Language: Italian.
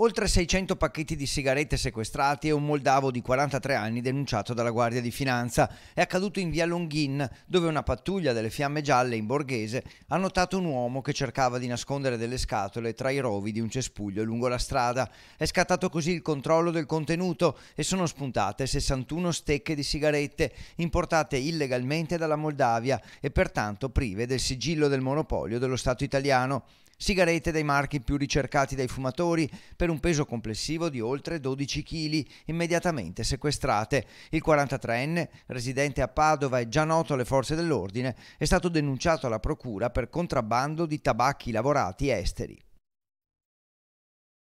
oltre 600 pacchetti di sigarette sequestrati e un moldavo di 43 anni denunciato dalla Guardia di Finanza. È accaduto in via Longhin, dove una pattuglia delle Fiamme Gialle in borghese ha notato un uomo che cercava di nascondere delle scatole tra i rovi di un cespuglio lungo la strada. È scattato così il controllo del contenuto e sono spuntate 61 stecche di sigarette importate illegalmente dalla Moldavia e pertanto prive del sigillo del monopolio dello Stato italiano. Sigarette dai marchi più ricercati dai fumatori per per un peso complessivo di oltre 12 kg, immediatamente sequestrate. Il 43enne, residente a Padova e già noto alle forze dell'ordine, è stato denunciato alla procura per contrabbando di tabacchi lavorati esteri.